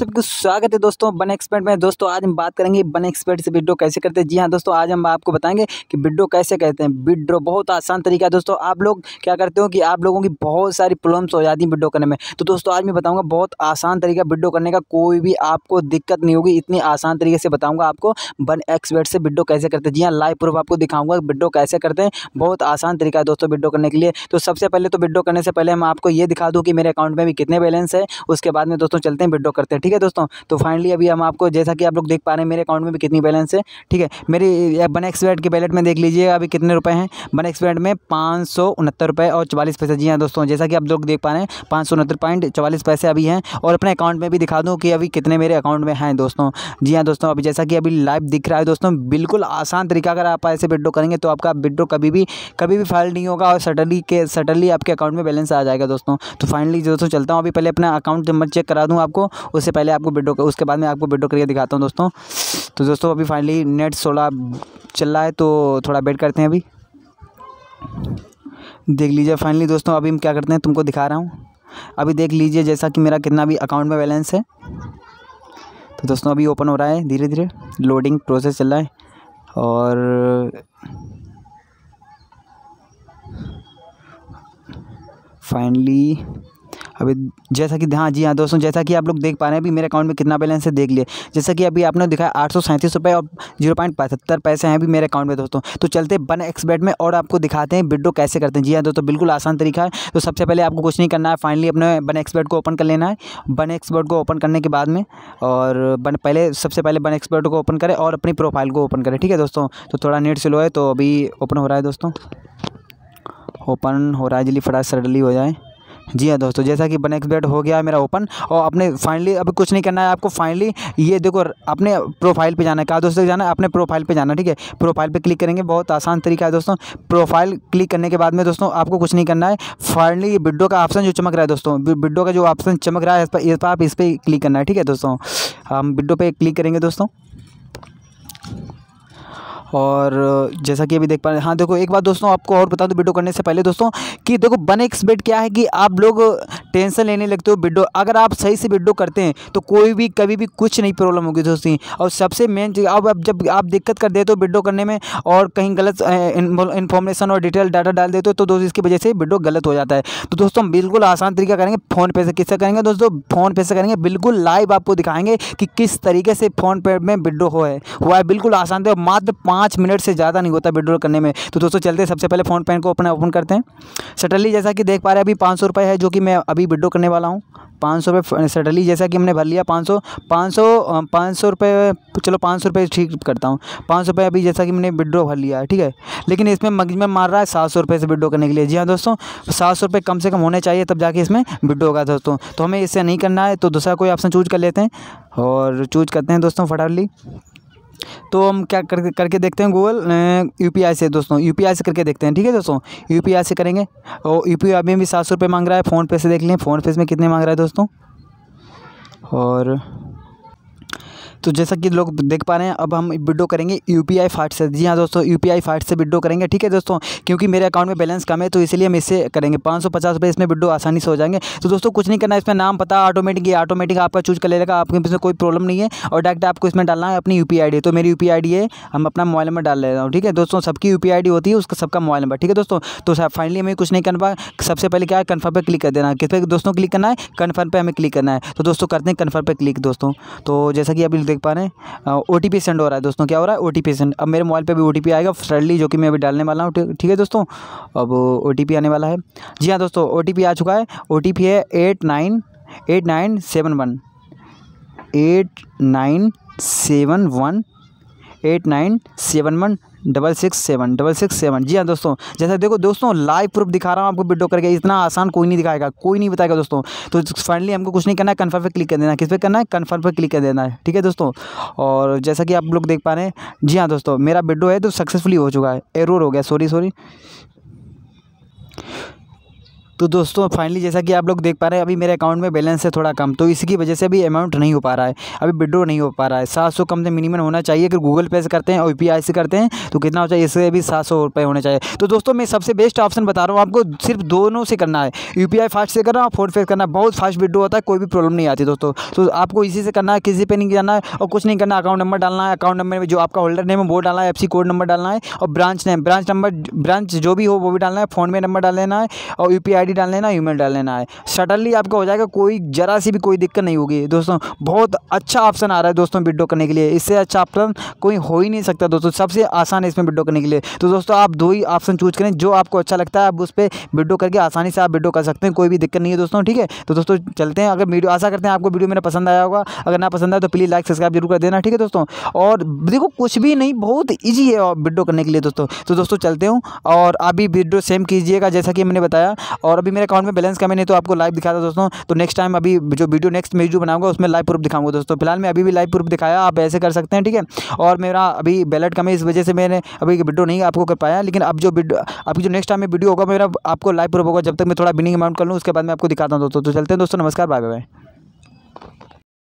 सबको स्वागत है दोस्तों बन एक्सपर्ट में दोस्तों आज हम बात करेंगे बन एक्सपर्ट से विड्रो कैसे करते हैं जी हाँ दोस्तों आज हम आपको बताएंगे कि विड्रो कैसे कहते हैं विड्रो बहुत आसान तरीका है दोस्तों आप लोग क्या करते हो कि आप लोगों की बहुत सारी प्रॉब्लम्स हो जाती हैं विड्रो करने में तो दोस्तों आज मैं बताऊँगा बहुत आसान तरीका विड्रो करने का कोई भी आपको दिक्कत नहीं होगी इतनी आसान तरीके से बताऊँगा आपको बन एक्सपर्ट से विड्रो कैसे करते हैं जी हाँ लाइव प्रूफ आपको दिखाऊंगा विड्रो कैसे करते हैं बहुत आसान तरीका है दोस्तों विड्रो करने के लिए तो सबसे पहले तो विड्रो करने से पहले मैं आपको ये दिखा दूँ कि मेरे अकाउंट में भी कितने बैलेंस है उसके बाद में दोस्तों चलते हैं विड्रो करते हैं ठीक है दोस्तों तो फाइनली अभी हम आपको जैसा कि आप लोग देख पा रहे हैं मेरे अकाउंट में भी कितनी बैलेंस है ठीक है मेरी बन एक्सपेट के बैलेट में देख लीजिए अभी कितने रुपए हैं बन एक्सपेट में पाँच सौ उनहत्तर रुपये और चवालीस पैसे जी हाँ दोस्तों जैसा कि आप लोग देख पा रहे हैं पाँच सौ उनहत्तर पॉइंट चवालीस पैसे अभी हैं और अपने अकाउंट में भी दिखा दूँ कि अभी कितने मेरे अकाउंट में हैं दोस्तों जी हाँ दोस्तों अभी जैसा कि अभी लाइव दिख रहा है दोस्तों बिल्कुल आसान तरीका अगर आप ऐसे विड्रो करेंगे तो आपका विड्रो कभी भी कभी भी फाइल नहीं होगा और सडनली के सडनली आपके अकाउंट में बैलेंस आ जाएगा दोस्तों तो फाइनली दोस्तों चलता हूँ अभी पहले अपना अकाउंट नंबर चेक करा दूँ आपको उससे पहले आपको विडो उसके बाद में आपको विडो करके दिखाता हूँ दोस्तों तो दोस्तों अभी फाइनली नेट सोलह चल रहा है तो थोड़ा वेट करते हैं अभी देख लीजिए फाइनली दोस्तों अभी हम क्या करते हैं तुमको दिखा रहा हूँ अभी देख लीजिए जैसा कि मेरा कितना भी अकाउंट में बैलेंस है तो दोस्तों अभी ओपन हो रहा है धीरे धीरे लोडिंग प्रोसेस चल रहा है और फाइनली अभी जैसा कि हाँ जी हाँ दोस्तों जैसा कि आप लोग देख पा रहे हैं अभी मेरे अकाउंट में कितना बैलेंस है देख लिए जैसा कि अभी आपने दिखाया आठ सौ सैंतीस रुपये और जीरो पॉइंट पचहत्तर पैसे हैं अभी मेरे अकाउंट में दोस्तों तो चलते बन एक्सबेट में और आपको दिखाते हैं विड्रो कैसे करते हैं जी हाँ दोस्तों बिल्कुल आसान तरीका है तो सबसे पहले आपको कुछ नहीं करना है फाइनली अपने बन एक्सपर्ट को ओपन कर लेना है बन एक्सपर्ट को ओपन करने के बाद में और बन पहले सबसे पहले बन एक्सपर्ट को ओपन करें और अपनी प्रोफाइल को ओपन करें ठीक है दोस्तों तो थोड़ा नेट स्लो है तो अभी ओपन हो रहा है दोस्तों ओपन हो रहा है जल्दी फटाक सडली हो जाए जी हाँ दोस्तों जैसा कि बनेक्स बेट हो गया है मेरा ओपन और अपने फाइनली अभी कुछ नहीं करना है आपको फाइनली ये देखो अपने प्रोफाइल पे जाना है कहा दोस्तों जाना है अपने प्रोफाइल पे जाना है ठीक है प्रोफाइल पे क्लिक करेंगे बहुत आसान तरीका है दोस्तों प्रोफाइल क्लिक करने के बाद में दोस्तों आपको कुछ नहीं करना है फाइनली ये विडो का ऑप्शन जो चमक रहा है दोस्तों विडो का जो ऑप्शन चमक रहा है इस पर आप इस पर क्लिक करना है ठीक है दोस्तों हम विडो पर क्लिक करेंगे दोस्तों और जैसा कि अभी देख पा रहे हैं हाँ देखो एक बात दोस्तों आपको और बता दूँ वीडियो करने से पहले दोस्तों कि देखो बनेक्स एक्स बेट क्या है कि आप लोग टेंशन लेने लगते हो वीडियो अगर आप सही से विड्रो करते हैं तो कोई भी कभी भी कुछ नहीं प्रॉब्लम होगी दोस्ती और सबसे मेन चीज़ अब अब जब आप दिक्कत कर देते हो विड्रो करने में और कहीं गलत इन्फॉर्मेशन और डिटेल डाटा डाल देते हो तो दोस्तों इसकी वजह से विड्रो गलत हो जाता है तो दोस्तों हम बिल्कुल आसान तरीका करेंगे फ़ोन पे से किससे करेंगे दोस्तों फ़ोन पे से करेंगे बिल्कुल लाइव आपको दिखाएंगे कि किस तरीके से फ़ोन पे में विड्रो हो है हुआ है बिल्कुल आसान थे मात्र पाँच मिनट से ज़्यादा नहीं होता विड्रो करने में तो दोस्तों चलते सबसे पहले फ़ोन पेन को अपना ओपन करते हैं सटनली जैसा कि देख पा रहे हैं अभी पाँच है जो कि मैं अभी अभी विड्रो करने वाला हूँ पाँच सौ रुपये सडनली जैसा कि हमने भर लिया पाँच सौ पाँच सौ पाँच सौ रुपये चलो पाँच सौ रुपये ठीक करता हूँ पाँच सौ रुपये अभी जैसा कि मैंने विड्रो भर लिया है ठीक है लेकिन इसमें में मार रहा है सात सौ रुपये से विड्रो करने के लिए जी हाँ दोस्तों सात सौ रुपये कम से कम होने चाहिए तब जाके इसमें विड्रो होगा दोस्तों तो हमें इससे नहीं करना है तो दूसरा कोई ऑप्शन चूज कर लेते हैं और चूज करते हैं दोस्तों फटाफटली तो हम क्या कर करके देखते हैं गूगल यूपीआई से दोस्तों यूपीआई से करके देखते हैं ठीक है दोस्तों यूपीआई से करेंगे और यूपीआई में भी सात सौ रुपये मांग रहा है फ़ोनपे से देख लें फ़ोनपे में कितने मांग रहा है दोस्तों और तो जैसा कि लोग देख पा रहे हैं अब हम विड्रो करेंगे यू पी आई फाट से जी हाँ दोस्तों यू पी आई फाट से विड्रो करेंगे ठीक है दोस्तों क्योंकि मेरे अकाउंट में बैलेंस कम है तो इसलिए हम इससे करेंगे पाँच सौ पचास रुपये इसमें विड्रो आसानी से हो जाएंगे तो दोस्तों कुछ नहीं करना इसमें नाम पता ऑटोमेटिक ये ऑटोमेटिक आपका चूज कर लेगा आपके इसमें कोई प्रॉब्लम नहीं है और डायरेक्ट आपको इसमें डालना है अपनी यू पी आई डी तो मेरी यू पी आई डी है हम अपना मोबाइल नंबर डाल ले रहा हूँ ठीक है दोस्तों सबकी यू पी आई डी होती है उसका सबका मोबाइल नंबर ठीक है दोस्तों तो फाइनली हमें कुछ नहीं करना सबसे पहले क्या है कन्फर्म पर क्लिक कर देना किस पर दोस्तों क्लिक करना है कन्फर्म पर हमें क्लिक करना है तो दोस्तों करते हैं कन्फर्म पर क्लिक दोस्तों तो जैसा कि अभी देख पा रहे हैं ओ सेंड हो रहा है दोस्तों क्या हो रहा है ओ टी सेंड अब मेरे मोबाइल पर भी ओ आएगा फ्रेंडली जो कि मैं अभी डालने वाला हूँ ठीक है दोस्तों अब ओ आने वाला है जी हाँ दोस्तों ओ आ चुका है ओ है eight nine eight nine seven one eight nine seven one eight nine seven one double six seven double six seven जी हाँ दोस्तों जैसा देखो दोस्तों लाइव प्रूफ दिखा रहा हूँ आपको वीडियो करके इतना आसान कोई नहीं दिखाएगा कोई नहीं बताएगा दोस्तों तो फाइनली हमको कुछ नहीं करना है कन्फर्म पर क्लिक कर देना है किस पे करना है कन्फर्म पर क्लिक कर देना है ठीक है दोस्तों और जैसा कि आप लोग देख पा रहे हैं जी हाँ दोस्तों मेरा वीडियो है तो सक्सेसफुली हो चुका है एरोर हो गया सॉरी सॉरी तो दोस्तों फाइनली जैसा कि आप लोग देख पा रहे हैं अभी मेरे अकाउंट में बैलेंस है थोड़ा कम तो इसकी वजह से अभी अमाउंट नहीं हो पा रहा है अभी विड्रो नहीं हो पा रहा है सात सौ कम से मिनिमम होना चाहिए अगर गूगल पे से करते हैं और पी से करते हैं तो कितना हो चाहिए इससे भी सात सौ रुपये होने चाहिए तो दोस्तों मैं सबसे बेस्ट ऑप्शन बता रहा हूँ आपको सिर्फ दोनों से करना है यू फास्ट से करना और पे करना बहुत फास्ट विड्रो होता है कोई भी प्रॉब्लम नहीं आती दोस्तों तो आपको इसी से करना है किसी पर नहीं जाना है और कुछ नहीं करना अकाउंट नंबर डालना है अकाउंट नंबर में जो आपका होल्डर नेम है वो डालना है एफ कोड नंबर डालना है और branch name branch number branch जो भी हो वो भी डालना है फ़ोन में नंबर डाल लेना है और यू आई डाल लेना ईमेल डाल लेना है सडनली आपका हो जाएगा कोई ज़रा सी भी कोई दिक्कत नहीं होगी दोस्तों बहुत अच्छा ऑप्शन आ रहा है दोस्तों विड्रो करने के लिए इससे अच्छा ऑप्शन कोई हो ही नहीं सकता दोस्तों सबसे आसान है इसमें विड्रो करने के लिए तो दोस्तों आप दो ही ऑप्शन चूज करें जो आपको अच्छा लगता है आप उस पर विड्रो करके आसानी से आप विड्रो कर सकते हैं कोई भी दिक्कत नहीं है दोस्तों ठीक है तो दोस्तों चलते हैं अगर वीडियो आशा करते हैं आपको वीडियो मेरा पसंद आया होगा अगर ना पसंद आया तो प्लीज़ लाइक सब्सक्राइब जरूर कर देना ठीक है दोस्तों और देखो कुछ भी नहीं बहुत ईजी है विड्रो करने के लिए दोस्तों तो दोस्तों चलते हूँ और आप भी वीडियो सेम कीजिएगा जैसा कि मैंने बताया और और अभी मेरे अकाउंट में बैलेंस कम है नहीं तो आपको लाइव दिखा था दोस्तों तो नेक्स्ट टाइम अभी जो वीडियो नेक्स्ट वीडियो बनाऊंगा उसमें लाइव प्रूफ दिखाऊंगा दोस्तों फिलहाल मैं अभी भी लाइव प्रूफ दिखाया आप ऐसे कर सकते हैं ठीक है और मेरा अभी बैलेट कम है इस वजह से मैंने अभी वीडियो नहीं आपको कर पाया लेकिन अब जो अभी जो नेक्स्ट टाइम में वीडियो होगा मेरा आपको लाइव प्रूफ होगा जब तक मैं थोड़ा बिनिंग अमाउंट कर लूँ उसके बाद मैं आपको दिखाता हूँ दोस्तों तो चलते हैं दोस्तों नमस्कार बाय बाय